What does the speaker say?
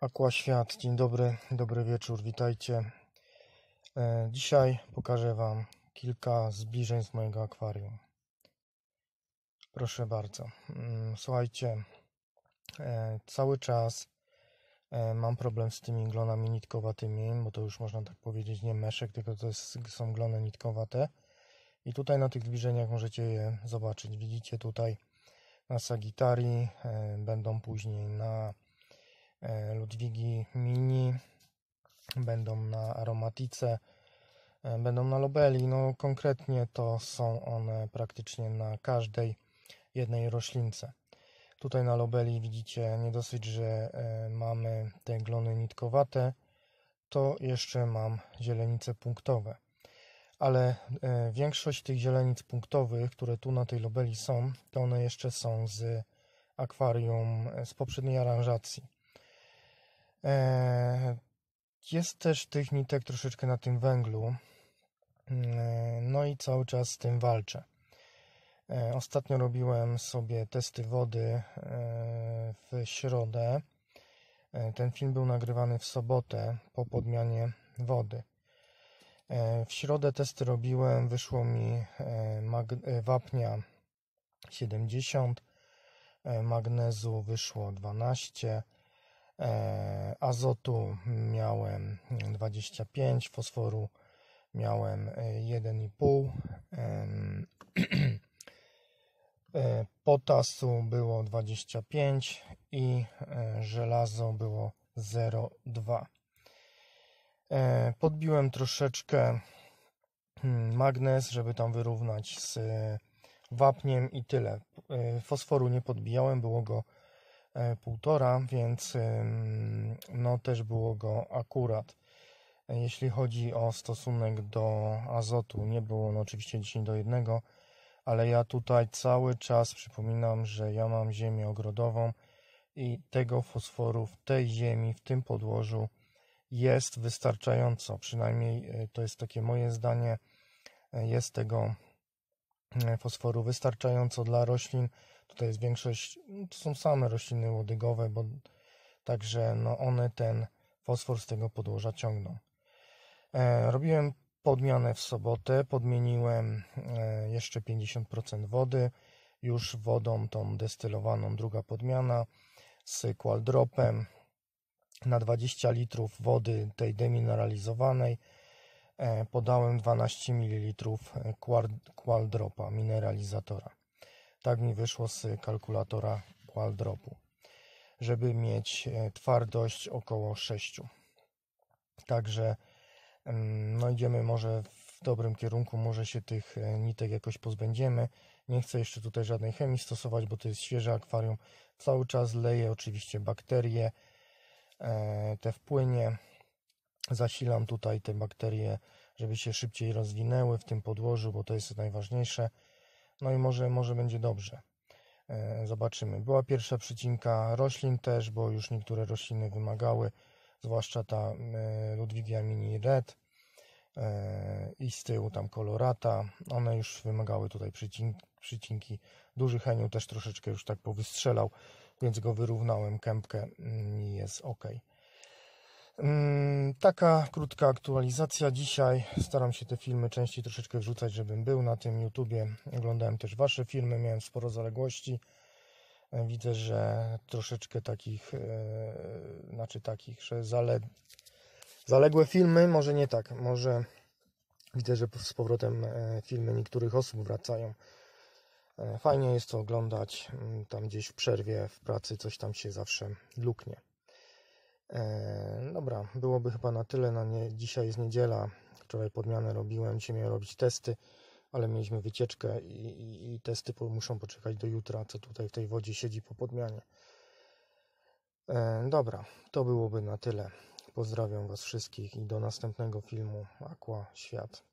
Aqua Świat, dzień dobry, dobry wieczór, witajcie. E, dzisiaj pokażę Wam kilka zbliżeń z mojego akwarium. Proszę bardzo. Mm, słuchajcie, e, cały czas e, mam problem z tymi glonami nitkowatymi, bo to już można tak powiedzieć, nie meszek, tylko to jest, są glony nitkowate. I tutaj na tych zbliżeniach możecie je zobaczyć. Widzicie tutaj na Sagitarii, będą później na E, Ludwigi Mini, będą na aromatice, e, będą na lobeli. No, konkretnie to są one praktycznie na każdej jednej roślince. Tutaj na lobeli widzicie nie dosyć, że e, mamy te glony nitkowate, to jeszcze mam zielenice punktowe. Ale większość tych zielenic punktowych, które tu na tej lobeli są, to one jeszcze są z akwarium z poprzedniej aranżacji. E, jest też tych nitek troszeczkę na tym węglu. Mm, e, no i cały czas z tym walczę. E, ostatnio robiłem sobie testy wody w środę. Ten film był nagrywany w sobotę po podmianie wody. W środę testy robiłem, wyszło mi wapnia 70, magnezu wyszło 12, E, azotu miałem 25, fosforu miałem 1,5, e, e, potasu było 25 i żelazo było 0,2. Podbiłem troszeczkę hmm, magnes, żeby tam wyrównać z wapniem i tyle. Fosforu nie podbijałem, było go E, półtora, więc no też było go akurat. Jeśli chodzi o stosunek do azotu, nie było on oczywiście 10 do 1, ale ja tutaj cały czas przypominam, że ja mam ziemię ogrodową i tego fosforu w tej ziemi, w tym podłożu jest wystarczająco. Przynajmniej e, to jest takie moje zdanie. E, jest tego fosforu wystarczająco dla roślin, Tutaj jest większość, to są same rośliny łodygowe, bo także no one ten fosfor z tego podłoża ciągną. E, robiłem podmianę w sobotę, podmieniłem e, jeszcze 50% wody, już wodą tą destylowaną, druga podmiana z kwaldropem na 20 litrów wody tej demineralizowanej e, podałem 12 ml e, kwaldropa mineralizatora. Tak mi wyszło z kalkulatora Qualdropu, żeby mieć e, twardość około 6. Także mm, no idziemy może w dobrym kierunku, może się tych e, nitek jakoś pozbędziemy. Nie chcę jeszcze tutaj żadnej chemii stosować, bo to jest świeże akwarium. Cały czas leję oczywiście bakterie, e, te wpłynie. Zasilam tutaj te bakterie, żeby się szybciej rozwinęły w tym podłożu, bo to jest najważniejsze. No i może, może będzie dobrze. E, zobaczymy. Była pierwsza przycinka roślin też, bo już niektóre rośliny wymagały, zwłaszcza ta e, Ludwigia Mini Red e, i z tyłu tam kolorata. One już wymagały tutaj przycinki. przycinki. Duży heniu też troszeczkę już tak powystrzelał, więc go wyrównałem kępkę i mm, jest ok. Mm, taka krótka aktualizacja dzisiaj. Staram się te filmy częściej troszeczkę wrzucać, żebym był na tym YouTubie. Oglądałem też Wasze filmy, miałem sporo zaległości. E, widzę, że troszeczkę takich, e, znaczy takich, że zale... zaległe filmy, może nie tak, może widzę, że z powrotem e, filmy niektórych osób wracają. Fajnie jest to oglądać, mm, tam gdzieś w przerwie, w pracy coś tam się zawsze luknie. E, dobra, byłoby chyba na tyle. Na nie, dzisiaj jest niedziela. Wczoraj podmianę robiłem, dzisiaj miałem robić testy, ale mieliśmy wycieczkę i, i, i testy po, muszą poczekać do jutra, co tutaj w tej wodzie siedzi po podmianie. E, dobra, to byłoby na tyle. Pozdrawiam Was wszystkich i do następnego filmu Aqua Świat.